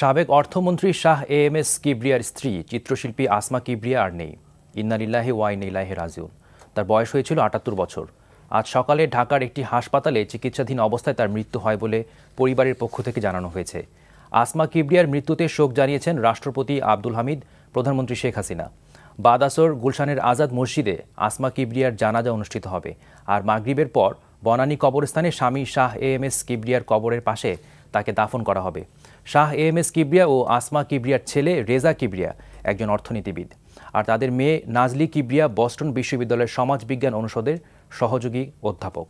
সাবেক অর্থমন্ত্রী Shah A M S কিবরিয়ার স্ত্রী চিত্রশিল্পী আসমা কিবরিয়া আর নেই ইন্নালিল্লাহি ওয়াইন ইলাহে রাজিউন তার বয়স হয়েছিল আটাত্তর বছর আজ সকালে ঢাকার একটি হাসপাতালে চিকিৎসাধীন অবস্থায় তার মৃত্যু হয় বলে পরিবারের পক্ষ থেকে জানানো হয়েছে আসমা কিবরিয়ার মৃত্যুতে শোক জানিয়েছেন রাষ্ট্রপতি আব্দুল হামিদ প্রধানমন্ত্রী শেখ হাসিনা বাদাসর গুলশানের আজাদ মসজিদে আসমা কিবরিয়ার জানাজা অনুষ্ঠিত হবে আর মাগরিবের পর বনানী কবরস্থানে স্বামী শাহ এ এম এস কিবরিয়ার কবরের পাশে তাকে দাফন করা হবে শাহ এম এস কিবরিয়া ও আসমা কিবরিয়ার ছেলে রেজা কিবরিয়া একজন অর্থনীতিবিদ আর তাদের মেয়ে নাজলি কিবরিয়া বস্টন বিশ্ববিদ্যালয়ের সমাজবিজ্ঞান অনুষদের সহযোগী অধ্যাপক